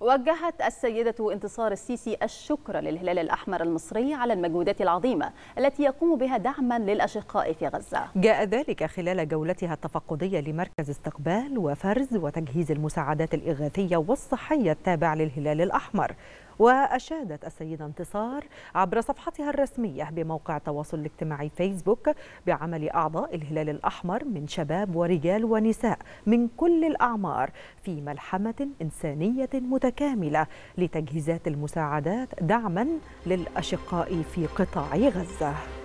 وجهت السيدة انتصار السيسي الشكر للهلال الأحمر المصري على المجهودات العظيمة التي يقوم بها دعما للأشقاء في غزة جاء ذلك خلال جولتها التفقدية لمركز استقبال وفرز وتجهيز المساعدات الإغاثية والصحية التابع للهلال الأحمر وأشادت السيدة انتصار عبر صفحتها الرسمية بموقع التواصل الاجتماعي فيسبوك بعمل أعضاء الهلال الأحمر من شباب ورجال ونساء من كل الأعمار في ملحمة إنسانية متكاملة لتجهيزات المساعدات دعما للأشقاء في قطاع غزة